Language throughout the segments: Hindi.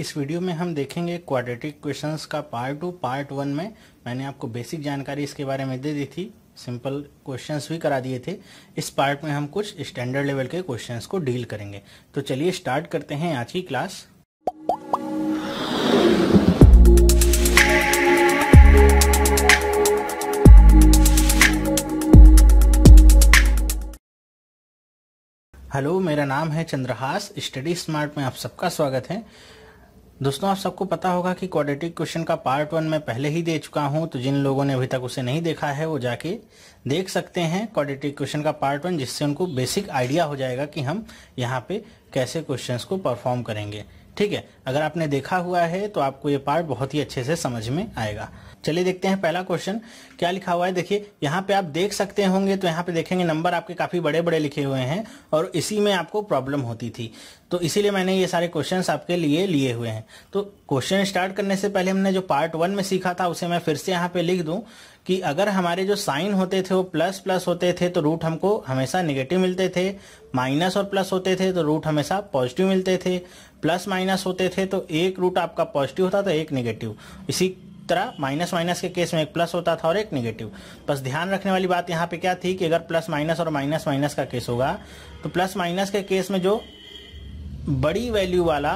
इस वीडियो में हम देखेंगे क्वाड्रेटिक क्वेश्चंस का पार्ट टू पार्ट वन में मैंने आपको बेसिक जानकारी इसके बारे में दे दी थी सिंपल क्वेश्चंस भी करा दिए थे इस पार्ट में हम कुछ स्टैंडर्ड लेवल के क्वेश्चंस को डील करेंगे तो चलिए स्टार्ट करते हैं आज की क्लास हेलो मेरा नाम है चंद्रहास स्टडी स्मार्ट में आप सबका स्वागत है दोस्तों आप सबको पता होगा कि क्वाड्रेटिक क्वेश्चन का पार्ट वन मैं पहले ही दे चुका हूं तो जिन लोगों ने अभी तक उसे नहीं देखा है वो जाके देख सकते हैं क्वाड्रेटिक क्वेश्चन का पार्ट वन जिससे उनको बेसिक आइडिया हो जाएगा कि हम यहाँ पे कैसे क्वेश्चंस को परफॉर्म करेंगे ठीक है अगर आपने देखा हुआ है तो आपको ये पार्ट बहुत ही अच्छे से समझ में आएगा चलिए देखते हैं पहला क्वेश्चन क्या लिखा हुआ है देखिए यहाँ पे आप देख सकते होंगे तो यहाँ पे देखेंगे नंबर आपके काफ़ी बड़े बड़े लिखे हुए हैं और इसी में आपको प्रॉब्लम होती थी तो इसीलिए मैंने ये सारे क्वेश्चंस आपके लिए लिए हुए हैं तो क्वेश्चन स्टार्ट करने से पहले हमने जो पार्ट वन में सीखा था उसे मैं फिर से यहाँ पे लिख दूं कि अगर हमारे जो साइन होते थे वो प्लस प्लस होते थे तो रूट हमको हमेशा निगेटिव मिलते थे माइनस और प्लस होते थे तो रूट हमेशा पॉजिटिव मिलते थे प्लस माइनस होते थे तो एक रूट आपका पॉजिटिव होता था एक निगेटिव इसी तरह माइनस माइनस के केस में एक प्लस होता था और एक निगेटिव बस ध्यान रखने वाली बात यहाँ पे क्या थी कि अगर प्लस माइनस और माइनस माइनस का केस होगा तो प्लस माइनस के केस में जो बड़ी वैल्यू वाला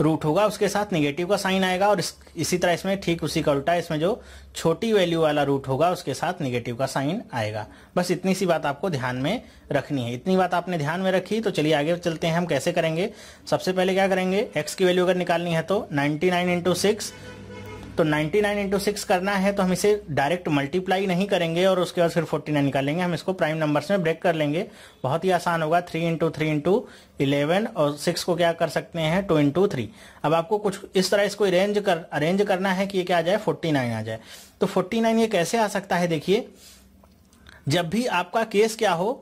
रूट होगा उसके साथ निगेटिव का साइन आएगा और इस, इसी तरह इसमें ठीक उसी का उल्टा इसमें जो छोटी वैल्यू वाला रूट होगा उसके साथ निगेटिव का साइन आएगा बस इतनी सी बात आपको ध्यान में रखनी है इतनी बात आपने ध्यान में रखी तो चलिए आगे चलते हैं हम कैसे करेंगे सबसे पहले क्या करेंगे एक्स की वैल्यू अगर निकालनी है तो नाइन्टी नाइन इंटू सिक्स तो 99 नाइन इंटू करना है तो हम इसे डायरेक्ट मल्टीप्लाई नहीं करेंगे और उसके बाद फिर 49 निकालेंगे हम इसको प्राइम नंबर्स में ब्रेक कर लेंगे बहुत ही आसान होगा three into three into eleven और सिक्स को क्या कर सकते हैं टू इंटू थ्री अब आपको कुछ इस तरह इसको अरेंज कर अरेंज करना है कि ये क्या आ जाए फोर्टी नाइन आ जाए तो फोर्टी नाइन ये कैसे आ सकता है देखिए जब भी आपका केस क्या हो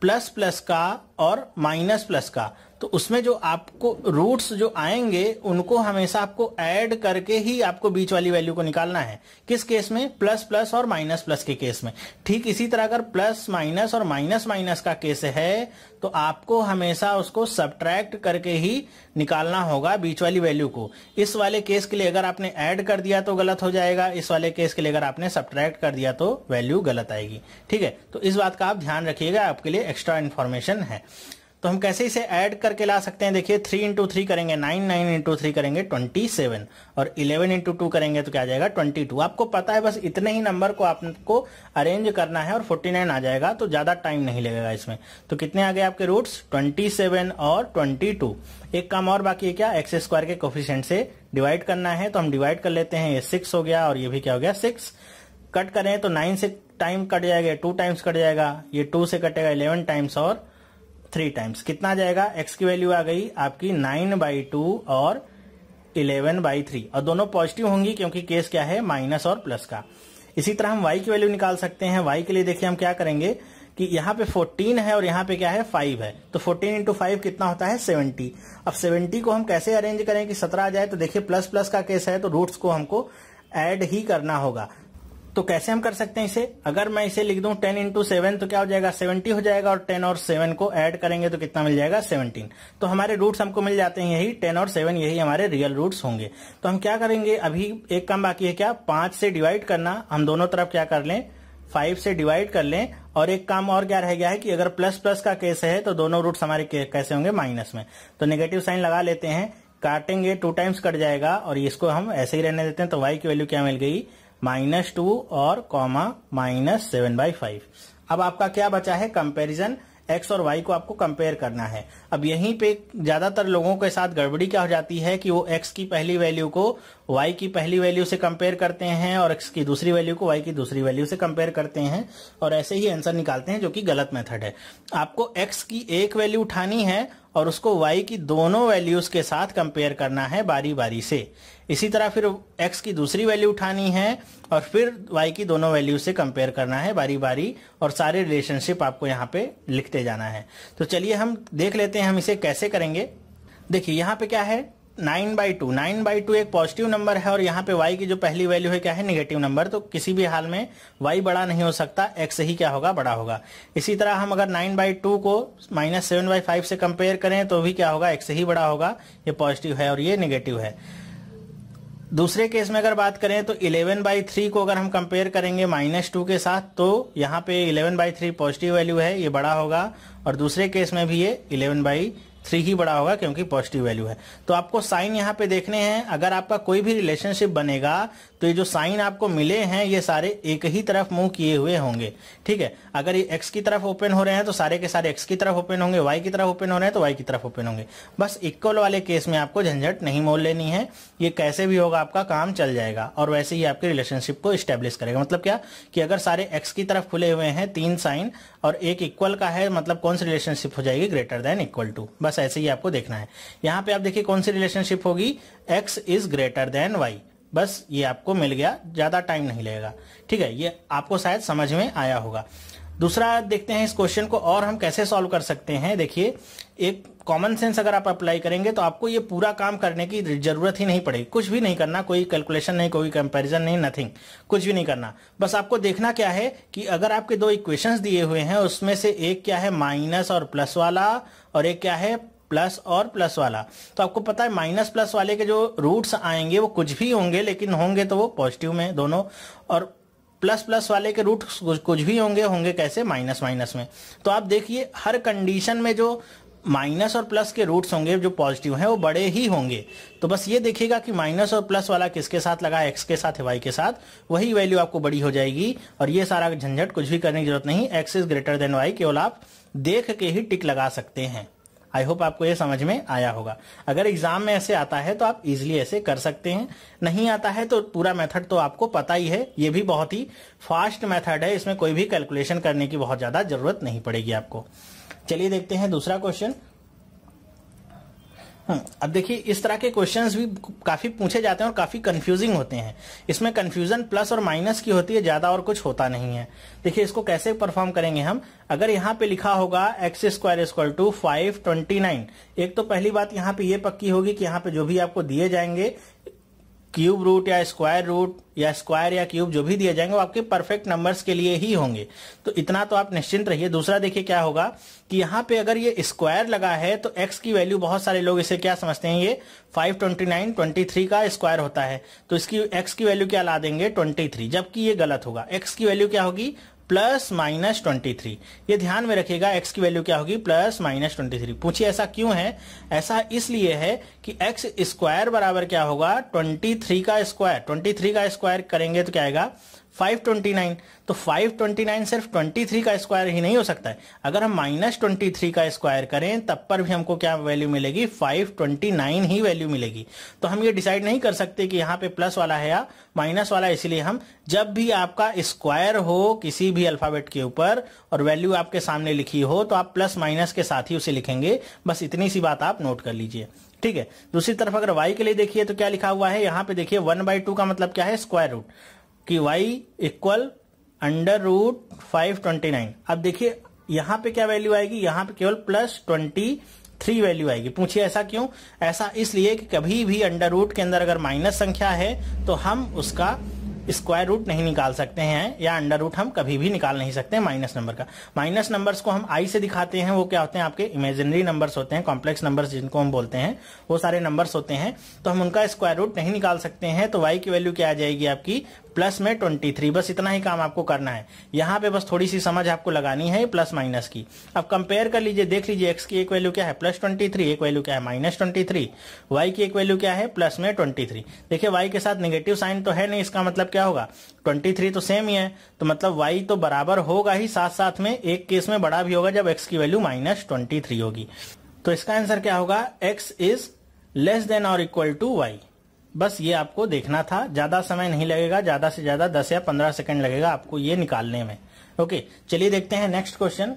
प्लस प्लस का और माइनस प्लस का तो उसमें जो आपको रूट्स जो आएंगे उनको हमेशा आपको ऐड करके ही आपको बीच वाली वैल्यू को निकालना है किस केस में प्लस प्लस और माइनस प्लस के केस में ठीक इसी तरह अगर प्लस माइनस और माइनस माइनस का केस है तो आपको हमेशा उसको सब्ट्रैक्ट करके ही निकालना होगा बीच वाली वैल्यू को इस वाले केस के लिए अगर आपने ऐड कर दिया तो गलत हो जाएगा इस वाले केस के लिए अगर आपने सब्ट्रैक्ट कर दिया तो वैल्यू गलत आएगी ठीक है तो इस बात का आप ध्यान रखिएगा आपके लिए एक्स्ट्रा इन्फॉर्मेशन है तो हम कैसे इसे ऐड करके ला सकते हैं देखिए थ्री इंटू थ्री करेंगे नाइन नाइन इंटू थ्री करेंगे ट्वेंटी सेवन और इलेवन इंटू टू करेंगे तो क्या आ जाएगा ट्वेंटी टू आपको पता है बस इतने ही नंबर को आपको अरेंज करना है और फोर्टी नाइन आ जाएगा तो ज़्यादा टाइम नहीं लगेगा इसमें तो कितने आ गए आपके रूट्स ट्वेंटी सेवन और ट्वेंटी टू एक काम और बाकी है क्या एक्स स्क्वायर के कोफिशियंट से डिवाइड करना है तो हम डिवाइड कर लेते हैं ये सिक्स हो गया और ये भी क्या हो गया सिक्स कट करें तो नाइन से टाइम कट जाएगा टू टाइम्स कट जाएगा ये टू से कटेगा इलेवन टाइम्स और थ्री टाइम्स कितना जाएगा एक्स की वैल्यू आ गई आपकी नाइन बाई टू और इलेवन बाई थ्री और दोनों पॉजिटिव होंगी क्योंकि केस क्या है माइनस और प्लस का इसी तरह हम वाई की वैल्यू निकाल सकते हैं वाई के लिए देखिए हम क्या करेंगे कि यहाँ पे 14 है और यहाँ पे क्या है 5 है तो 14 इंटू फाइव कितना होता है 70 अब 70 को हम कैसे अरेंज करें कि 17 आ जाए तो देखिए प्लस प्लस का केस है तो रूट्स को हमको ऐड ही करना होगा तो कैसे हम कर सकते हैं इसे अगर मैं इसे लिख दूं टेन इंटू सेवन तो क्या हो जाएगा सेवेंटी हो जाएगा और टेन और सेवन को ऐड करेंगे तो कितना मिल जाएगा सेवनटीन तो हमारे रूट्स हमको मिल जाते हैं यही टेन और सेवन यही हमारे रियल रूट्स होंगे तो हम क्या करेंगे अभी एक काम बाकी है क्या पांच से डिवाइड करना हम दोनों तरफ क्या कर लें फाइव से डिवाइड कर लें और एक काम और क्या रह गया है कि अगर प्लस प्लस का केस है तो दोनों रूट्स हमारे कैसे होंगे माइनस में तो नेगेटिव साइन लगा लेते हैं काटेंगे टू टाइम्स कट जाएगा और इसको हम ऐसे ही रहने देते हैं तो वाई की वैल्यू क्या मिल गई माइनस टू और comma minus seven by five अब आपका क्या बचा है कंपैरिजन एक्स और वाई को आपको कंपेयर करना है अब यहीं पे ज्यादातर लोगों के साथ गड़बड़ी क्या हो जाती है कि वो एक्स की पहली वैल्यू को वाई की पहली वैल्यू से कंपेयर करते हैं और एक्स की दूसरी वैल्यू को वाई की दूसरी वैल्यू से कंपेयर करते हैं और ऐसे ही आंसर निकालते हैं जो कि गलत मेथड है आपको एक्स की एक वैल्यू उठानी है और उसको y की दोनों वैल्यूज के साथ कंपेयर करना है बारी बारी से इसी तरह फिर x की दूसरी वैल्यू उठानी है और फिर y की दोनों वैल्यू से कंपेयर करना है बारी बारी और सारे रिलेशनशिप आपको यहाँ पे लिखते जाना है तो चलिए हम देख लेते हैं हम इसे कैसे करेंगे देखिए यहाँ पे क्या है nine by two nine by two एक पॉजिटिव नंबर है और यहाँ पे y की जो पहली वैल्यू है क्या है निगेटिव नंबर तो किसी भी हाल में y बड़ा नहीं हो सकता x ही क्या होगा बड़ा होगा इसी तरह हम अगर नाइन बाई टू को माइनस सेवन बाई फाइव से कंपेयर करें तो भी क्या होगा x ही बड़ा होगा ये पॉजिटिव है और ये निगेटिव है दूसरे केस में अगर बात करें तो इलेवन बाई थ्री को अगर हम कंपेयर करेंगे माइनस टू के साथ तो यहाँ पे eleven by three positive value है ये बड़ा होगा और दूसरे केस में भी ये इलेवन बाई थ्री ही बड़ा होगा क्योंकि पॉजिटिव वैल्यू है तो आपको साइन यहाँ पे देखने हैं अगर आपका कोई भी रिलेशनशिप बनेगा तो ये जो साइन आपको मिले हैं ये सारे एक ही तरफ मुंह किए हुए होंगे ठीक है अगर ये एक्स की तरफ ओपन हो रहे हैं तो सारे के सारे एक्स की तरफ ओपन होंगे वाई की तरफ ओपन हो रहे हैं तो वाई की तरफ ओपन होंगे बस इक्वल वाले केस में आपको झंझट नहीं मोल लेनी है ये कैसे भी होगा आपका काम चल जाएगा और वैसे ही आपके रिलेशनशिप को स्टेब्लिश करेगा मतलब क्या कि अगर सारे एक्स की तरफ खुले हुए हैं तीन साइन और एक इक्वल का है मतलब कौन सी रिलेशनशिप हो जाएगी ग्रेटर देन इक्वल टू बस बस ऐसे ही आपको देखना है यहाँ पे आप देखिए कौन सी रिलेशनशिप होगी x is greater than Y बस ये आपको मिल गया ज्यादा टाइम नहीं लगेगा ठीक है ये आपको शायद समझ में आया होगा दूसरा देखते हैं इस क्वेश्चन को और हम कैसे सॉल्व कर सकते हैं देखिए एक कॉमन सेंस अगर आप अप्लाई करेंगे तो आपको ये पूरा काम करने की जरूरत ही नहीं पड़ेगी कुछ भी नहीं करना कोई कैलकुलेशन नहीं कोई कंपैरिजन नहीं नथिंग कुछ भी नहीं करना बस आपको देखना क्या है कि अगर आपके दो इक्वेशंस दिए हुए हैं उसमें से एक क्या है माइनस और प्लस वाला और एक क्या है प्लस और प्लस वाला तो आपको पता है माइनस प्लस वाले के जो रूट्स आएंगे वो कुछ भी होंगे लेकिन होंगे तो वो पॉजिटिव में दोनों और प्लस प्लस वाले के रूट कुछ भी होंगे होंगे कैसे माइनस माइनस में तो आप देखिए हर कंडीशन में जो माइनस और प्लस के रूट्स होंगे जो पॉजिटिव हैं वो बड़े ही होंगे तो बस ये देखिएगा कि माइनस और प्लस वाला किसके साथ लगा है एक्स के साथ है वाई के साथ वही वैल्यू आपको बड़ी हो जाएगी और ये सारा झंझट कुछ भी करने की जरूरत नहीं X is greater than Y केवल आप देख के ही टिक लगा सकते हैं आई होप आपको ये समझ में आया होगा अगर एग्जाम में ऐसे आता है तो आप इजिली ऐसे कर सकते हैं नहीं आता है तो पूरा मेथड तो आपको पता ही है ये भी बहुत ही फास्ट मेथड है इसमें कोई भी कैलकुलेशन करने की बहुत ज्यादा जरूरत नहीं पड़ेगी आपको चलिए देखते हैं दूसरा क्वेश्चन हम्म। अब देखिए इस तरह के क्वेश्चंस भी काफी पूछे जाते हैं और काफी कंफ्यूजिंग होते हैं इसमें कंफ्यूजन प्लस और माइनस की होती है ज्यादा और कुछ होता नहीं है देखिए इसको कैसे परफॉर्म करेंगे हम अगर यहाँ पे लिखा होगा X square equal to five twenty nine एक तो पहली बात यहाँ पे ये यह पक्की होगी कि यहाँ पे जो भी आपको दिए जाएंगे क्यूब रूट या स्क्वायर रूट या स्क्वायर या क्यूब जो भी दिए जाएंगे वो आपके परफेक्ट नंबर्स के लिए ही होंगे तो इतना तो आप निश्चिंत रहिए दूसरा देखिए क्या होगा कि यहाँ पे अगर ये स्क्वायर लगा है तो एक्स की वैल्यू बहुत सारे लोग इसे क्या समझते हैं ये 529 23 का स्क्वायर होता है तो इसकी एक्स की वैल्यू क्या ला देंगे ट्वेंटी जबकि ये गलत होगा एक्स की वैल्यू क्या होगी प्लस माइनस ट्वेंटी थ्री ये ध्यान में रखिएगा एक्स की वैल्यू क्या होगी प्लस माइनस ट्वेंटी थ्री पूछिए ऐसा क्यों है ऐसा इसलिए है कि एक्स स्क्वायर बराबर क्या होगा ट्वेंटी थ्री का स्क्वायर ट्वेंटी थ्री का स्क्वायर करेंगे तो क्या आएगा 529 तो 529 सिर्फ 23 का स्क्वायर ही नहीं हो सकता है अगर हम माइनस ट्वेंटी का स्क्वायर करें तब पर भी हमको क्या वैल्यू मिलेगी 529 ही वैल्यू मिलेगी तो हम ये डिसाइड नहीं कर सकते कि यहाँ पे प्लस वाला है या माइनस वाला इसलिए हम जब भी आपका स्क्वायर हो किसी भी अल्फाबेट के ऊपर और वैल्यू आपके सामने लिखी हो तो आप प्लस माइनस के साथ ही उसे लिखेंगे बस इतनी सी बात आप नोट कर लीजिए ठीक है दूसरी तरफ अगर y के लिए देखिए तो क्या लिखा हुआ है यहाँ पे देखिए वन बाई टू का मतलब क्या है स्क्वायर रूट कि y equal under root five twenty nine अब देखिए यहां पे क्या वैल्यू आएगी यहां पे केवल प्लस ट्वेंटी थ्री वैल्यू आएगी पूछिए ऐसा क्यों ऐसा इसलिए कि कभी भी अंडर रूट के अंदर अगर माइनस संख्या है तो हम उसका स्क्वायर रूट नहीं निकाल सकते हैं या अंडर रूट हम कभी भी निकाल नहीं सकते माइनस नंबर का माइनस नंबर्स को हम आई से दिखाते हैं वो क्या होते हैं आपके इमेजिनरी नंबर्स होते हैं कॉम्प्लेक्स नंबर्स जिनको हम बोलते हैं वो सारे नंबर्स होते हैं तो हम उनका स्क्वायर रूट नहीं निकाल सकते हैं तो वाई की वैल्यू क्या आ जाएगी आपकी प्लस में ट्वेंटी थ्री बस इतना ही काम आपको करना है यहाँ पे बस थोड़ी सी समझ आपको लगानी है प्लस माइनस की अब कंपेयर कर लीजिए देख लीजिए एक्स की एक वैल्यू क्या है प्लस ट्वेंटी थ्री एक वैल्यू क्या है माइनस ट्वेंटी थ्री वाई की एक वैल्यू क्या है प्लस में ट्वेंटी थ्री देखिये वाई के साथ निगेटिव साइन तो है नहीं इसका मतलब क्या होगा ट्वेंटी थ्री तो सेम ही है तो मतलब वाई तो बराबर होगा ही साथ साथ में एक केस में बड़ा भी होगा जब एक्स की वैल्यू माइनस ट्वेंटी थ्री होगी तो इसका आंसर क्या होगा एक्स इज लेस देन और इक्वल टू वाई बस ये आपको देखना था ज़्यादा समय नहीं लगेगा ज़्यादा से ज़्यादा 10 या 15 सेकंड लगेगा आपको ये निकालने में ओके चलिए देखते हैं नेक्स्ट क्वेश्चन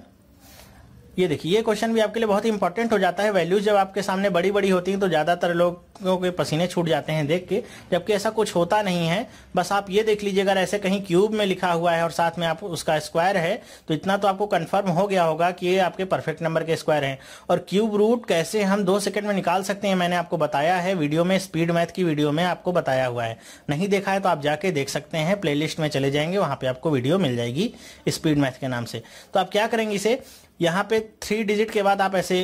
ये देखिए ये क्वेश्चन भी आपके लिए बहुत इंपॉर्टेंट हो जाता है वैल्यूज जब आपके सामने बड़ी बड़ी होती हैं तो ज़्यादातर लोगों के पसीने छूट जाते हैं देख के जबकि ऐसा कुछ होता नहीं है बस आप ये देख लीजिए अगर ऐसे कहीं क्यूब में लिखा हुआ है और साथ में आप उसका स्क्वायर है तो इतना तो आपको कन्फर्म हो गया होगा कि ये आपके परफेक्ट नंबर के स्क्वायर है और क्यूब रूट कैसे हम दो सेकेंड में निकाल सकते हैं मैंने आपको बताया है वीडियो में स्पीड मैथ की वीडियो में आपको बताया हुआ है नहीं देखा है तो आप जाके देख सकते हैं प्ले में चले जाएंगे वहां पर आपको वीडियो मिल जाएगी स्पीड मैथ के नाम से तो आप क्या करेंगे इसे यहाँ पे थ्री डिजिट के बाद आप ऐसे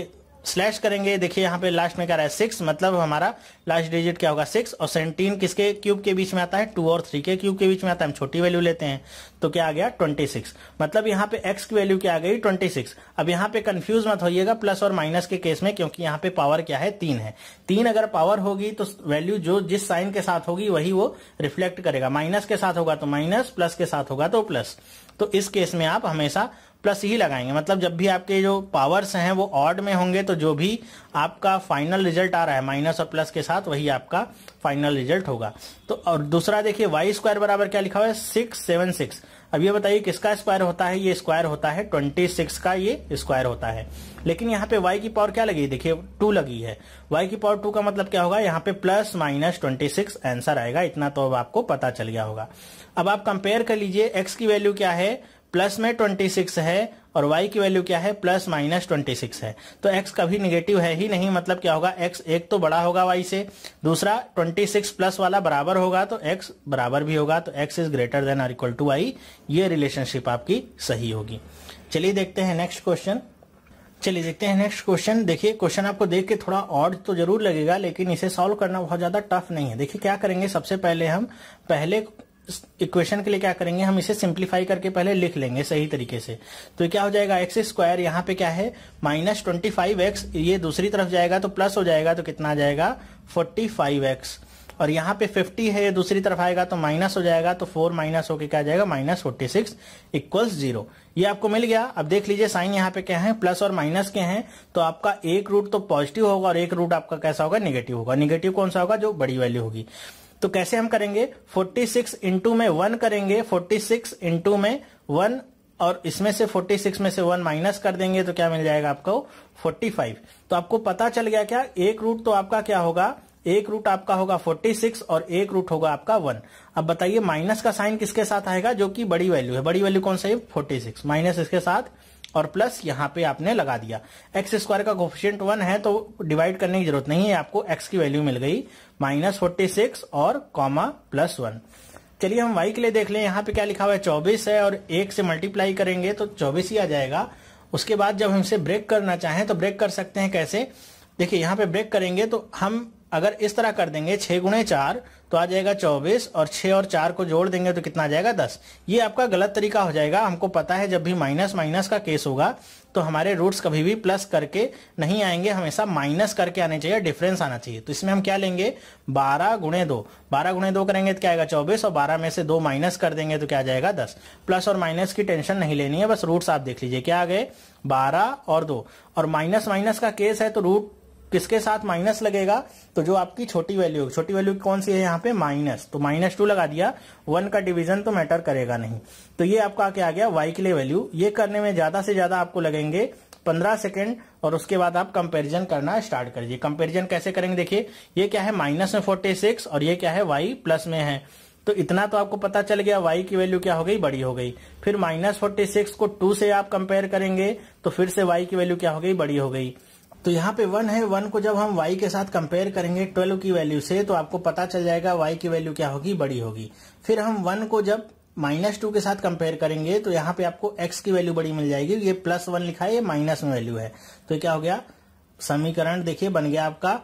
स्लैश करेंगे देखिए यहाँ पे लास्ट में क्या रहा है सिक्स मतलब हमारा लास्ट डिजिट क्या होगा सिक्स और सेवनटीन किसके क्यूब के बीच में आता है टू और थ्री के क्यूब के बीच में आता है हम छोटी वैल्यू लेते हैं तो क्या आ गया ट्वेंटी सिक्स मतलब यहाँ पे एक्स की वैल्यू क्या आ गई ट्वेंटी सिक्स अब यहाँ पे कंफ्यूज मत होइएगा प्लस और माइनस के केस में क्योंकि यहाँ पे पावर क्या है तीन है तीन अगर पावर होगी तो वैल्यू जो जिस साइन के साथ होगी वही वो रिफ्लेक्ट करेगा माइनस के साथ होगा तो माइनस प्लस के साथ होगा तो प्लस तो इस केस में आप हमेशा प्लस ही लगाएंगे मतलब जब भी आपके जो पावर्स हैं वो ऑड में होंगे तो जो भी आपका फाइनल रिजल्ट आ रहा है माइनस और प्लस के साथ वही आपका फाइनल रिजल्ट होगा तो और दूसरा देखिए वाई स्क्वायर बराबर क्या लिखा हुआ है सिक्स सेवन सिक्स अब ये बताइए किसका स्क्वायर होता है ये स्क्वायर होता है ट्वेंटी सिक्स का ये स्क्वायर होता है लेकिन यहाँ पे वाई की पावर क्या लगी देखिए टू लगी है वाई की पावर टू का मतलब क्या होगा यहाँ पे plus minus twenty six answer आएगा इतना तो अब आपको पता चल गया होगा अब आप कंपेयर कर लीजिए एक्स की वैल्यू क्या है प्लस में ट्वेंटी सिक्स है और वाई की वैल्यू क्या है प्लस माइनस ट्वेंटी सिक्स है तो एक्स कभी निगेटिव है ही नहीं मतलब क्या होगा एक्स एक तो बड़ा होगा वाई से दूसरा ट्वेंटी सिक्स प्लस वाला बराबर होगा तो एक्स बराबर भी होगा तो X is greater than or equal to Y ये रिलेशनशिप आपकी सही होगी चलिए देखते हैं नेक्स्ट क्वेश्चन चलिए देखते हैं नेक्स्ट क्वेश्चन देखिए क्वेश्चन आपको देख के थोड़ा ऑड तो जरूर लगेगा लेकिन इसे सॉल्व करना बहुत ज्यादा टफ नहीं है देखिए क्या करेंगे सबसे पहले हम पहले इक्वेशन के लिए क्या करेंगे हम इसे सिंप्लीफाई करके पहले लिख लेंगे सही तरीके से तो क्या हो जाएगा एक्स स्क्वायर यहाँ पे क्या है माइनस ट्वेंटी फाइव एक्स ये दूसरी तरफ जाएगा तो प्लस हो जाएगा तो कितना आ जाएगा फोर्टी फाइव एक्स और यहाँ पे फिफ्टी है ये दूसरी तरफ आएगा तो माइनस हो जाएगा तो फोर माइनस होकर क्या जाएगा minus forty six equals zero ये आपको मिल गया अब देख लीजिए साइन यहाँ पे क्या है प्लस और माइनस के हैं तो आपका एक रूट तो पॉजिटिव होगा और एक रूट आपका कैसा होगा निगेटिव होगा निगेटिव कौन सा होगा जो बड़ी वैल्यू होगी तो कैसे हम करेंगे 46 सिक्स इंटू में वन करेंगे 46 सिक्स इंटू में वन और इसमें से 46 में से वन माइनस कर देंगे तो क्या मिल जाएगा आपको 45 तो आपको पता चल गया क्या एक रूट तो आपका क्या होगा एक रूट आपका होगा 46 और एक रूट होगा आपका वन अब बताइए माइनस का साइन किसके साथ आएगा जो कि बड़ी वैल्यू है बड़ी वैल्यू कौन सा है सिक्स माइनस इसके साथ और प्लस यहां पे आपने लगा दिया एक्स स्क्वायर का कोफिशियंट वन है तो डिवाइड करने की जरूरत नहीं है आपको एक्स की वैल्यू मिल गई माइनस फोर्टी सिक्स और कॉमा प्लस वन चलिए हम वाई के लिए देख लें यहाँ पे क्या लिखा हुआ है चौबीस है और एक से मल्टीप्लाई करेंगे तो चौबीस ही आ जाएगा उसके बाद जब हमसे ब्रेक करना चाहें तो ब्रेक कर सकते हैं कैसे देखिए यहाँ पे ब्रेक करेंगे तो हम अगर इस तरह कर देंगे छह गुणे चार तो आ जाएगा चौबीस और छः और चार को जोड़ देंगे तो कितना आ जाएगा दस ये आपका गलत तरीका हो जाएगा हमको पता है जब भी माइनस माइनस का केस होगा तो हमारे रूट्स कभी भी प्लस करके नहीं आएंगे हमेशा माइनस करके आने चाहिए डिफरेंस आना चाहिए तो इसमें हम क्या लेंगे बारह गुणे दो बारह गुणे दो करेंगे तो क्या आएगा चौबीस और बारह में से दो माइनस कर देंगे तो क्या आ जाएगा दस प्लस और माइनस की टेंशन नहीं लेनी है बस रूट्स आप देख लीजिए क्या आ गए बारह और दो और माइनस माइनस का केस है तो रूट किसके साथ माइनस लगेगा तो जो आपकी छोटी वैल्यू छोटी वैल्यू कौन सी है यहाँ पे माइनस तो माइनस टू लगा दिया वन का डिवीजन तो मैटर करेगा नहीं तो ये आपका क्या आ गया वाई के लिए वैल्यू ये करने में ज्यादा से ज्यादा आपको लगेंगे पंद्रह सेकेंड और उसके बाद आप कंपेरिजन करना स्टार्ट करिए कंपेरिजन कैसे करेंगे देखिये ये क्या है माइनस में फोर्टी सिक्स और ये क्या है वाई प्लस में है तो इतना तो आपको पता चल गया वाई की वैल्यू क्या हो गई बड़ी हो गई फिर माइनस फोर्टी सिक्स को टू से आप कंपेयर करेंगे तो फिर से वाई की वैल्यू क्या हो गई बड़ी हो गई तो यहाँ पे वन है वन को जब हम y के साथ कंपेयर करेंगे ट्वेल्व की वैल्यू से तो आपको पता चल जाएगा y की वैल्यू क्या होगी बड़ी होगी फिर हम वन को जब माइनस टू के साथ कंपेयर करेंगे तो यहाँ पे आपको x की वैल्यू बड़ी मिल जाएगी ये प्लस वन लिखा है ये माइनस वैल्यू है तो क्या हो गया समीकरण देखिए बन गया आपका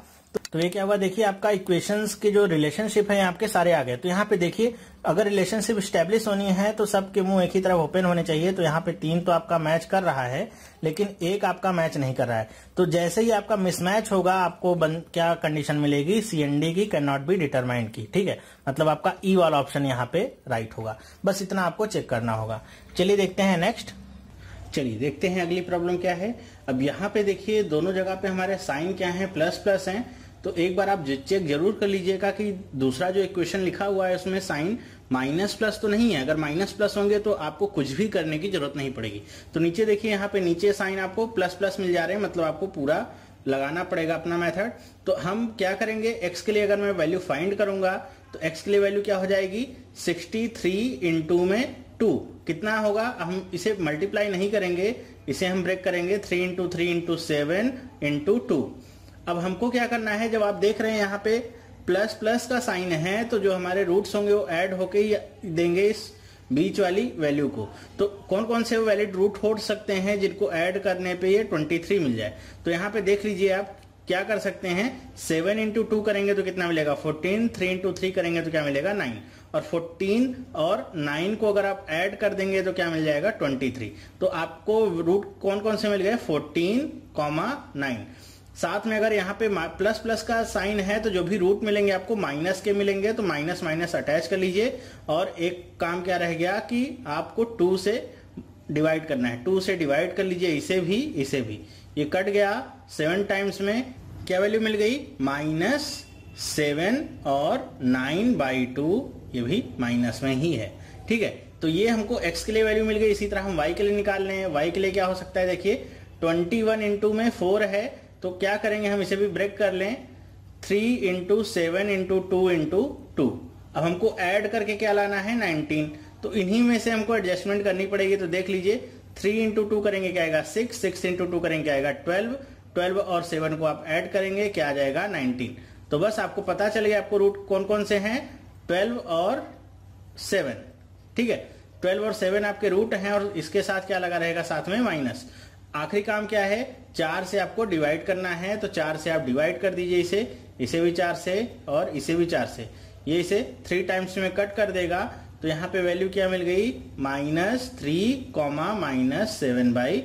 तो ये क्या हुआ देखिए आपका इक्वेशंस के जो रिलेशनशिप है आपके सारे आ गए तो यहाँ पे देखिए अगर रिलेशनशिप स्टेब्लिश होनी है तो सबके मुंह एक ही तरफ ओपन होने चाहिए तो यहाँ पे तीन तो आपका मैच कर रहा है लेकिन एक आपका मैच नहीं कर रहा है तो जैसे ही आपका मिसमैच होगा आपको बन, क्या कंडीशन मिलेगी सीएनडी की कैन नॉट बी डिटरमाइंड की ठीक है मतलब आपका ई e वाला ऑप्शन यहाँ पे राइट होगा बस इतना आपको चेक करना होगा चलिए देखते हैं नेक्स्ट चलिए देखते हैं अगली प्रॉब्लम क्या है अब यहाँ पे देखिए दोनों जगह पे हमारे साइन क्या है प्लस प्लस है तो एक बार आप चेक जरूर कर लीजिएगा कि दूसरा जो इक्वेशन लिखा हुआ है उसमें साइन माइनस प्लस तो नहीं है अगर माइनस प्लस होंगे तो आपको कुछ भी करने की जरूरत नहीं पड़ेगी तो नीचे देखिए यहाँ पे नीचे साइन आपको प्लस प्लस मिल जा रहे हैं मतलब आपको पूरा लगाना पड़ेगा अपना मेथड तो हम क्या करेंगे एक्स के लिए अगर मैं वैल्यू फाइंड करूंगा तो एक्स के लिए वैल्यू क्या हो जाएगी सिक्सटी थ्री इंटू में टू कितना होगा हम इसे मल्टीप्लाई नहीं करेंगे इसे हम ब्रेक करेंगे three into three into seven into two अब हमको क्या करना है जब आप देख रहे हैं यहाँ पे प्लस प्लस का साइन है तो जो हमारे रूट्स होंगे वो ऐड होके ही देंगे इस बीच वाली वैल्यू को तो कौन कौन से वैलिड रूट हो सकते हैं जिनको ऐड करने पे ये 23 मिल जाए तो यहाँ पे देख लीजिए आप क्या कर सकते हैं सेवन इंटू टू करेंगे तो कितना मिलेगा फोर्टीन थ्री इंटू थ्री करेंगे तो क्या मिलेगा नाइन और फोर्टीन और नाइन को अगर आप ऐड कर देंगे तो क्या मिल जाएगा ट्वेंटी थ्री तो आपको रूट कौन कौन से मिल गए फोर्टीन कॉमा नाइन साथ में अगर यहाँ पे प्लस प्लस का साइन है तो जो भी रूट मिलेंगे आपको माइनस के मिलेंगे तो माइनस माइनस अटैच कर लीजिए और एक काम क्या रह गया कि आपको टू से डिवाइड करना है टू से डिवाइड कर लीजिए इसे भी इसे भी ये कट गया सेवन टाइम्स में क्या वैल्यू मिल गई माइनस सेवन और नाइन बाई टू ये भी माइनस में ही है ठीक है तो ये हमको x के लिए वैल्यू मिल गई इसी तरह हम y के लिए निकाल रहे हैं y के लिए क्या हो सकता है देखिए 21 वन इंटू में 4 है तो क्या करेंगे हम इसे भी ब्रेक कर लें three into seven into two into two अब हमको ऐड करके क्या लाना है नाइनटीन तो इन्हीं में से हमको एडजस्टमेंट करनी पड़ेगी तो देख लीजिए थ्री इंटू टू करेंगे क्या आएगा सिक्स सिक्स इंटू टू करेंगे क्या आएगा ट्वेल्व ट्वेल्व और सेवन को आप ऐड करेंगे क्या आ जाएगा नाइनटीन तो बस आपको पता चल गया आपको रूट कौन कौन से हैं ट्वेल्व और सेवन ठीक है ट्वेल्व और सेवन आपके रूट हैं और इसके साथ क्या लगा रहेगा साथ में माइनस आखिरी काम क्या है चार से आपको डिवाइड करना है तो चार से आप डिवाइड कर दीजिए इसे इसे भी चार से और इसे भी चार से ये इसे थ्री टाइम्स में कट कर देगा तो यहाँ पे वैल्यू क्या मिल गई minus three comma minus seven by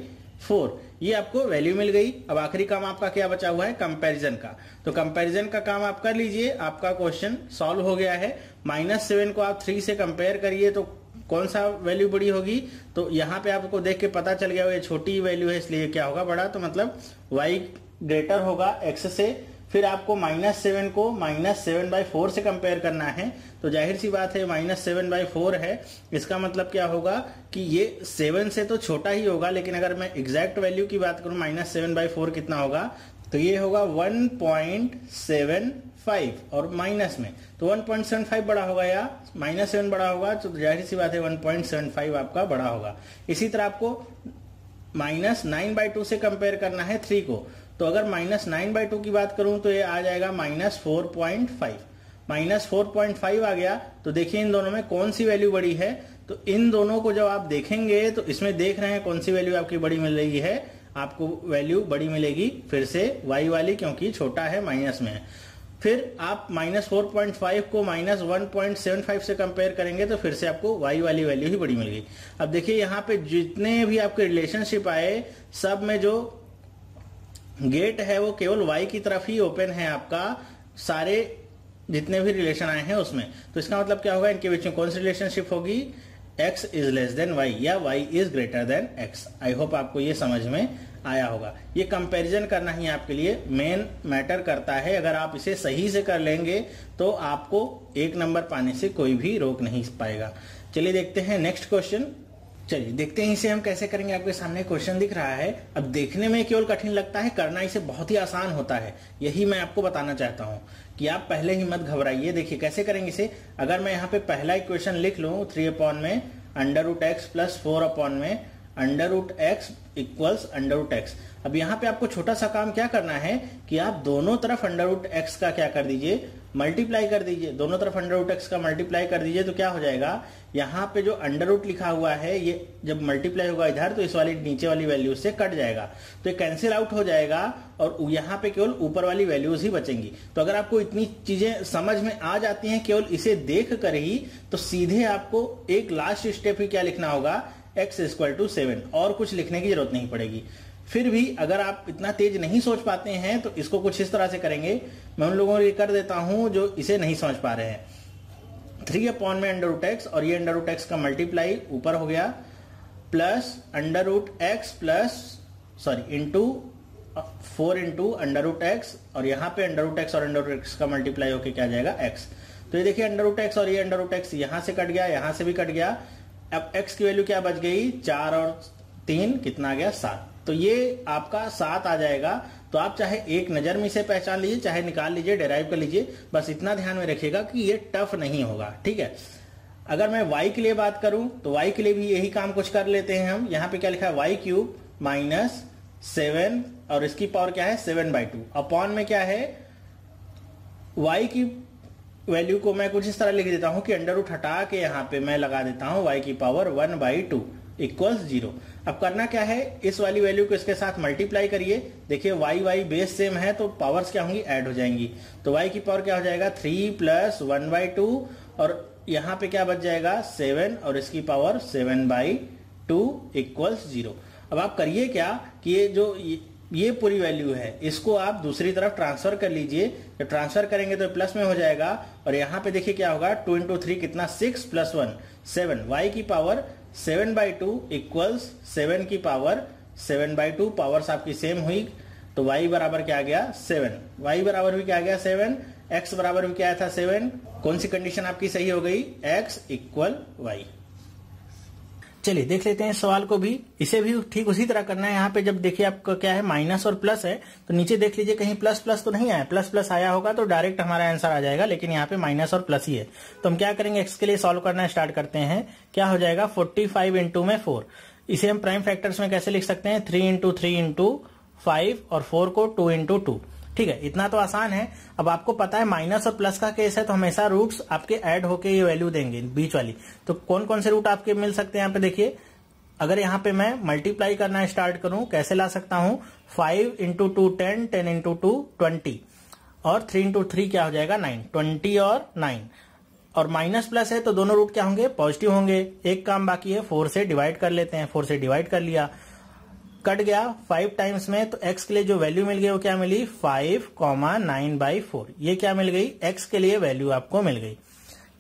four ये आपको वैल्यू मिल गई अब आखिरी काम आपका क्या बचा हुआ है कंपैरिजन का तो कंपैरिजन का काम आप कर लीजिए आपका क्वेश्चन सॉल्व हो गया है माइनस सेवन को आप थ्री से कंपेयर करिए तो कौन सा वैल्यू बड़ी होगी तो यहाँ पे आपको देख के पता चल गया ये छोटी वैल्यू है इसलिए क्या होगा बड़ा तो मतलब वाई ग्रेटर होगा एक्स से फिर आपको माइनस सेवन को माइनस सेवन बाई फोर से कंपेयर करना है तो जाहिर सी बात है माइनस सेवन बाई फोर है इसका मतलब क्या होगा कि ये सेवन से तो छोटा ही होगा लेकिन अगर मैं एग्जैक्ट वैल्यू की बात करूं माइनस सेवन बाई फोर कितना होगा तो ये होगा वन पॉइंट सेवन फाइव और माइनस में तो वन पॉइंट सेवन फाइव बड़ा होगा या माइनस सेवन बड़ा होगा तो जाहिर सी बात है वन पॉइंट सेवन फाइव आपका बड़ा होगा इसी तरह आपको माइनस नाइन बाई टू से कंपेयर करना है थ्री को तो अगर माइनस नाइन बाई टू की बात करूं तो ये आ जाएगा minus four point five minus four point five आ गया तो देखिए इन दोनों में कौन सी वैल्यू बड़ी है तो इन दोनों को जब आप देखेंगे तो इसमें देख रहे हैं कौन सी वैल्यू आपकी बड़ी मिल रही है आपको वैल्यू बड़ी मिलेगी फिर से वाई वाली क्योंकि छोटा है माइनस में है फिर आप माइनस फोर पॉइंट फाइव को minus one point seven five से कंपेयर करेंगे तो फिर से आपको वाई वाली वैल्यू ही बड़ी मिलेगी अब देखिए यहाँ पे जितने भी आपके रिलेशनशिप आए सब में जो गेट है वो केवल वाई की तरफ ही ओपन है आपका सारे जितने भी रिलेशन आए हैं उसमें तो इसका मतलब क्या होगा इनके बीच में कौन सी रिलेशनशिप होगी x is less than y या y is greater than x I hope आपको ये समझ में आया होगा ये कंपैरिजन करना ही आपके लिए मेन मैटर करता है अगर आप इसे सही से कर लेंगे तो आपको एक नंबर पाने से कोई भी रोक नहीं पाएगा चलिए देखते हैं नेक्स्ट क्वेश्चन चलिए देखते हैं इसे हम कैसे करेंगे आपके सामने क्वेश्चन दिख रहा है अब देखने में केवल कठिन लगता है करना इसे बहुत ही आसान होता है यही मैं आपको बताना चाहता हूं कि आप पहले ही मत घबराइए देखिए कैसे करेंगे इसे अगर मैं यहाँ पे पहला इक्वेशन लिख लू थ्री अपॉन में under root x plus four upon में under root x equals under root x अब यहाँ पे आपको छोटा सा काम क्या करना है कि आप दोनों तरफ अंडर रूट एक्स का क्या कर दीजिए मल्टीप्लाई कर दीजिए दोनों तरफ अंडर रूट एक्स का मल्टीप्लाई कर दीजिए तो क्या हो जाएगा यहाँ पे जो अंडर रूट लिखा हुआ है ये जब मल्टीप्लाई होगा इधर तो इस वाली नीचे वाली वैल्यू से कट जाएगा तो ये कैंसिल आउट हो जाएगा और यहाँ पे केवल ऊपर वाली वैल्यूज ही बचेंगी तो अगर आपको इतनी चीजें समझ में आ जाती हैं केवल इसे देख कर ही तो सीधे आपको एक लास्ट स्टेप ही क्या लिखना होगा एक्स इक्वल टू सेवन और कुछ लिखने की जरूरत नहीं पड़ेगी फिर भी अगर आप इतना तेज नहीं सोच पाते हैं तो इसको कुछ इस तरह से करेंगे मैं उन लोगों को ये कर देता हूं जो इसे नहीं समझ पा रहे हैं थ्री अपॉन में अंडर रूट एक्स और ये अंडर रूट एक्स का मल्टीप्लाई ऊपर हो गया plus under root x plus sorry into four into under root x और यहां पे अंडर रूट एक्स और अंडर रूट एक्स का मल्टीप्लाई होके क्या जाएगा एक्स तो ये देखिए अंडर रूट एक्स और ये अंडर रूट एक्स यहां से कट गया यहां से भी कट गया अब x की वैल्यू क्या बच गई चार और तीन कितना आ गया सात तो ये आपका सात आ जाएगा तो आप चाहे एक नजर में इसे पहचान लीजिए चाहे निकाल लीजिए डेराइव कर लीजिए बस इतना ध्यान में रखिएगा कि ये टफ नहीं होगा ठीक है अगर मैं y के लिए बात करूं तो y के लिए भी यही काम कुछ कर लेते हैं हम यहां पे क्या लिखा है वाई क्यूब माइनस सेवन और इसकी पावर क्या है सेवन बाई टू अपॉन में क्या है y की वैल्यू को मैं कुछ इस तरह लिख देता हूँ कि अंडर रूट हटा के यहाँ पे मैं लगा देता हूँ वाई की power one by two equals zero अब करना क्या है इस वाली वैल्यू को इसके साथ मल्टीप्लाई करिए देखिए वाई वाई बेस सेम है तो पावर्स क्या होंगी ऐड हो जाएंगी तो वाई की पावर क्या हो जाएगा three plus one by two और यहाँ पे क्या बच जाएगा सेवन और इसकी power seven by two equals zero अब आप करिए क्या कि ये जो ये पूरी वैल्यू है इसको आप दूसरी तरफ ट्रांसफर कर लीजिए तो ट्रांसफर करेंगे तो प्लस में हो जाएगा और यहाँ पे देखिए क्या होगा टू इंटू थ्री कितना six plus one seven y की power seven by two equals seven की power seven by two powers आपकी सेम हुई तो वाई बराबर क्या आ गया सेवन वाई बराबर भी क्या आ गया सेवन एक्स बराबर भी क्या आया था सेवन कौन सी कंडीशन आपकी सही हो गई एक्स इक्वल वाई चलिए देख लेते हैं सवाल को भी इसे भी ठीक उसी तरह करना है यहाँ पे जब देखिए आपका क्या है माइनस और प्लस है तो नीचे देख लीजिए कहीं प्लस प्लस तो नहीं आया प्लस प्लस आया होगा तो डायरेक्ट हमारा आंसर आ जाएगा लेकिन यहाँ पे माइनस और प्लस ही है तो हम क्या करेंगे एक्स के लिए सोल्व करना स्टार्ट करते हैं क्या हो जाएगा फोर्टी फाइव इंटू में फोर इसे हम प्राइम फैक्टर्स में कैसे लिख सकते हैं three into three into five और फोर को टू इंटू टू ठीक है इतना तो आसान है अब आपको पता है माइनस और प्लस का केस है तो हमेशा रूट्स आपके ऐड होके ये वैल्यू देंगे बीच वाली तो कौन कौन से रूट आपके मिल सकते हैं यहाँ पे देखिए अगर यहाँ पे मैं मल्टीप्लाई करना स्टार्ट करूं कैसे ला सकता हूं five into two ten ten into two twenty और थ्री इंटू थ्री क्या हो जाएगा नाइन ट्वेंटी और नाइन और माइनस प्लस है तो दोनों रूट क्या होंगे पॉजिटिव होंगे एक काम बाकी है फोर से डिवाइड कर लेते हैं फोर से डिवाइड कर लिया कट गया फाइव टाइम्स में तो एक्स के लिए जो वैल्यू मिल गई वो क्या मिली five comma nine by four ये क्या मिल गई एक्स के लिए वैल्यू आपको मिल गई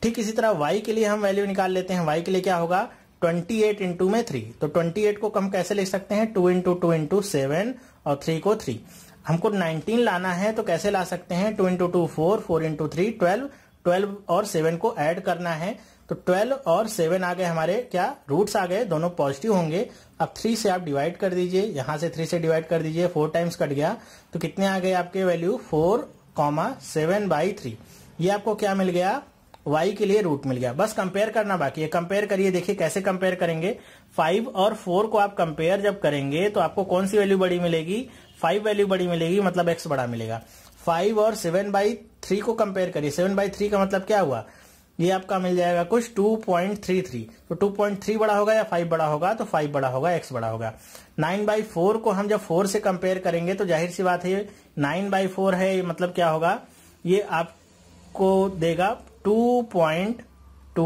ठीक इसी तरह वाई के लिए हम वैल्यू निकाल लेते हैं वाई के लिए क्या होगा 28 एट इंटू में थ्री तो 28 को हम कैसे लिख सकते हैं two into two into seven और थ्री को थ्री हमको 19 लाना है तो कैसे ला सकते हैं two into two four four into three twelve twelve और सेवन को ऐड करना है तो 12 और 7 आ गए हमारे क्या रूट्स आ गए दोनों पॉजिटिव होंगे अब 3 से आप डिवाइड कर दीजिए यहां से 3 से डिवाइड कर दीजिए 4 टाइम्स कट गया तो कितने आ गए आपके value 4 comma seven by three ये आपको क्या मिल गया वाई के लिए रूट मिल गया बस कंपेयर करना बाकी है कंपेयर करिए देखिए कैसे कंपेयर करेंगे फाइव और फोर को आप कंपेयर जब करेंगे तो आपको कौन सी वैल्यू बड़ी मिलेगी फाइव वैल्यू बड़ी मिलेगी मतलब एक्स बड़ा मिलेगा फाइव और सेवन बाई थ्री को कंपेयर करिए सेवन बाई थ्री का मतलब क्या हुआ ये आपका मिल जाएगा कुछ 2.33 तो 2.3 बड़ा होगा या 5 बड़ा होगा तो 5 बड़ा होगा x बड़ा होगा 9 बाई फोर को हम जब 4 से कंपेयर करेंगे तो जाहिर सी बात है ये 9 बाई फोर है मतलब क्या होगा ये आपको देगा 2.25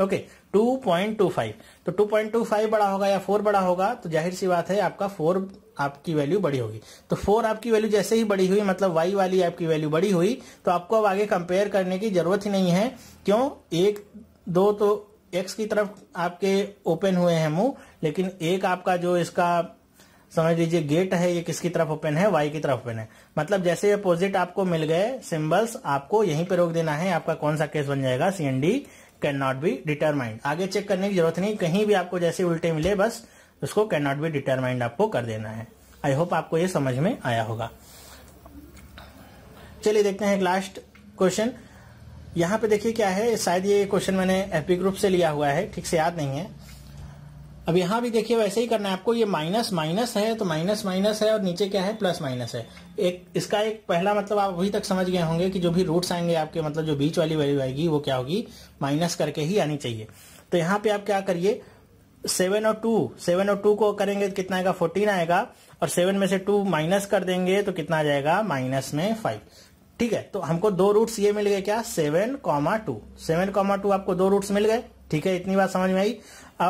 ओके okay, 2.25 तो 2.25 बड़ा होगा या 4 बड़ा होगा तो जाहिर सी बात है आपका 4 आपकी वैल्यू बड़ी होगी तो 4 आपकी वैल्यू जैसे ही बड़ी हुई मतलब y वाली आपकी वैल्यू बड़ी हुई तो आपको अब आगे कंपेयर करने की जरूरत ही नहीं है क्यों एक दो तो x की तरफ आपके ओपन हुए हैं मुंह लेकिन एक आपका जो इसका समझ लीजिए गेट है ये किसकी तरफ ओपन है वाई की तरफ ओपन है मतलब जैसे अपोजिट आपको मिल गए सिंबल्स आपको यहीं पर रोक देना है आपका कौन सा केस बन जाएगा c can not be determined आगे चेक करने की जरूरत नहीं कहीं भी आपको जैसे उल्टे मिले बस उसको कैन नॉट बी डिटरमाइंड आपको कर देना है आई होप आपको ये समझ में आया होगा चलिए देखते हैं लास्ट क्वेश्चन यहाँ पे देखिए क्या है शायद ये क्वेश्चन मैंने एपी ग्रुप से लिया हुआ है ठीक से याद नहीं है अब यहां भी देखिए वैसे ही करना है आपको ये माइनस माइनस है तो माइनस माइनस है और नीचे क्या है प्लस माइनस है एक इसका एक पहला मतलब आप अभी तक समझ गए होंगे कि जो भी रूट्स आएंगे आपके मतलब जो बीच वाली वैल्यू आएगी वो क्या होगी माइनस करके ही आनी चाहिए तो यहाँ पे आप क्या करिए सेवन और टू सेवन और टू को करेंगे तो कितना आएगा फोर्टीन आएगा और सेवन में से टू माइनस कर देंगे तो कितना आ जाएगा माइनस में फाइव ठीक है तो हमको दो रूट्स ये मिल गए क्या seven comma two seven comma two आपको दो रूट्स मिल गए ठीक है इतनी बात समझ में आई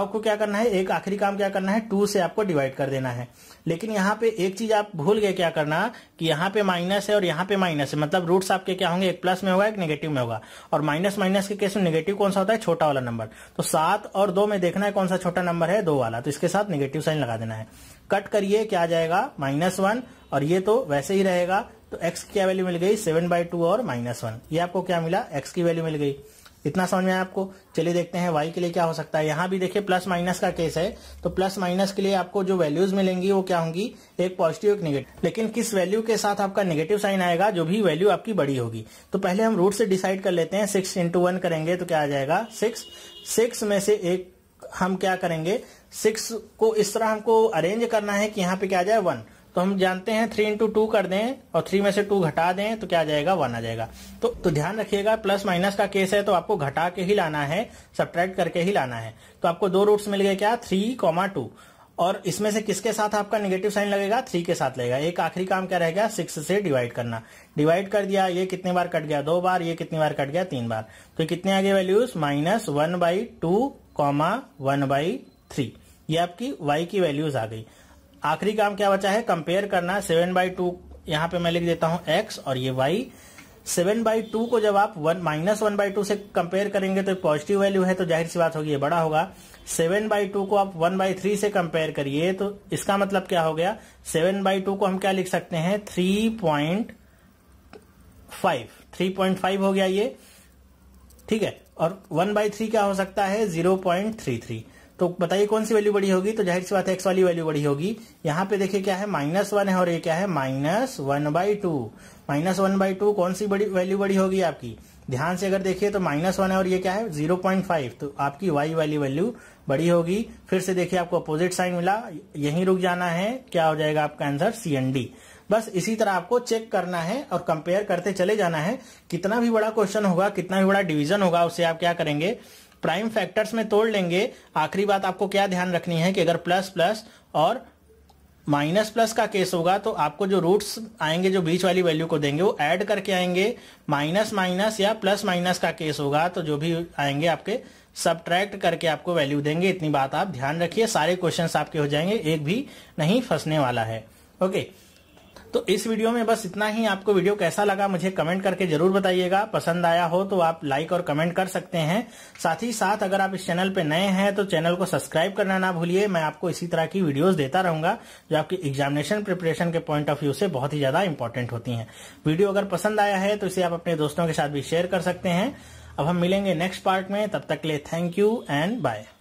आपको क्या करना है एक आखिरी काम क्या करना है टू से आपको डिवाइड कर देना है लेकिन यहाँ पे एक चीज आप भूल गए क्या करना कि यहाँ पे माइनस है और यहाँ पे माइनस है मतलब रूट्स आपके क्या होंगे एक प्लस में होगा एक नेगेटिव में होगा और माइनस माइनस के केस में नेगेटिव कौन सा होता है छोटा वाला नंबर तो सात और दो में देखना है कौन सा छोटा नंबर है दो वाला तो इसके साथ निगेटिव साइन लगा देना है कट करिए क्या जाएगा माइनस वन और ये तो वैसे ही रहेगा तो एक्स की क्या वैल्यू मिल गई सेवन बाय टू और माइनस वन ये आपको क्या मिला एक्स की वैल्यू मिल गई इतना समझ में आपको चलिए देखते हैं वाई के लिए क्या हो सकता है यहाँ भी देखिए प्लस माइनस का केस है तो प्लस माइनस के लिए आपको जो वैल्यूज मिलेंगी वो क्या होंगी एक पॉजिटिव एक निगेटिव लेकिन किस वैल्यू के साथ आपका निगेटिव साइन आएगा जो भी वैल्यू आपकी बड़ी होगी तो पहले हम रूट से डिसाइड कर लेते हैं सिक्स इंटू वन करेंगे तो क्या आ जाएगा सिक्स सिक्स में से एक हम क्या करेंगे सिक्स को इस तरह हमको अरेंज करना है कि यहाँ पे क्या आ जाए वन तो हम जानते हैं थ्री इंटू टू कर दें और थ्री में से टू घटा दें तो क्या आ जाएगा वन आ जाएगा तो तो ध्यान रखिएगा प्लस माइनस का केस है तो आपको घटा के ही लाना है सब्ट्रैक्ट करके ही लाना है तो आपको दो रूट्स मिल गए क्या थ्री कॉमा टू और इसमें से किसके साथ आपका नेगेटिव साइन लगेगा थ्री के साथ लगेगा एक आखिरी काम क्या रहेगा सिक्स से डिवाइड करना डिवाइड कर दिया ये कितने बार कट गया दो बार ये कितनी बार कट गया तीन बार तो कितने आगे values minus one by two comma one by three ये आपकी वाई की वैल्यूज आ गई आखिरी काम क्या बचा है कंपेयर करना सेवन बाई टू यहाँ पे मैं लिख देता हूँ एक्स और ये वाई सेवन बाई टू को जब आप one minus one by two से कंपेयर करेंगे तो पॉजिटिव वैल्यू है तो जाहिर सी बात होगी ये बड़ा होगा सेवन बाई टू को आप वन बाई थ्री से कंपेयर करिए तो इसका मतलब क्या हो गया सेवन बाई टू को हम क्या लिख सकते हैं three point five three point five हो गया ये ठीक है और वन बाई थ्री क्या हो सकता है जीरो पॉइंट थ्री थ्री तो बताइए कौन सी वैल्यू बड़ी होगी तो जाहिर सी बात है एक्स वाली वैल्यू बड़ी होगी यहाँ पे देखिए क्या है माइनस वन है और ये क्या है minus one by two minus one by two कौन सी बड़ी वैल्यू बड़ी होगी आपकी ध्यान से अगर देखिए तो माइनस वन है और ये क्या है जीरो पॉइंट फाइव तो आपकी वाई वाली वैल्यू बड़ी होगी फिर से देखिए आपको अपोजिट साइन मिला यहीं रुक जाना है क्या हो जाएगा आपका आंसर सी एन डी बस इसी तरह आपको चेक करना है और कंपेयर करते चले जाना है कितना भी बड़ा क्वेश्चन होगा कितना भी बड़ा डिवीजन होगा उसे आप क्या करेंगे प्राइम फैक्टर्स में तोड़ लेंगे आखिरी बात आपको क्या ध्यान रखनी है कि अगर प्लस प्लस और माइनस प्लस का केस होगा तो आपको जो रूट्स आएंगे जो बीच वाली वैल्यू को देंगे वो ऐड करके आएंगे माइनस माइनस या प्लस माइनस का केस होगा तो जो भी आएंगे आपके सब करके आपको वैल्यू देंगे इतनी बात आप ध्यान रखिए सारे क्वेश्चन आपके हो जाएंगे एक भी नहीं फंसने वाला है ओके तो इस वीडियो में बस इतना ही आपको वीडियो कैसा लगा मुझे कमेंट करके जरूर बताइएगा पसंद आया हो तो आप लाइक और कमेंट कर सकते हैं साथ ही साथ अगर आप इस चैनल पे नए हैं तो चैनल को सब्सक्राइब करना ना भूलिए मैं आपको इसी तरह की वीडियोस देता रहूंगा जो आपकी एग्जामिनेशन प्रिपरेशन के पॉइंट ऑफ व्यू से बहुत ही ज्यादा इंपॉर्टेंट होती है वीडियो अगर पसंद आया है तो इसे आप अपने दोस्तों के साथ भी शेयर कर सकते हैं अब हम मिलेंगे नेक्स्ट पार्ट में तब तक के लिए थैंक यू एंड बाय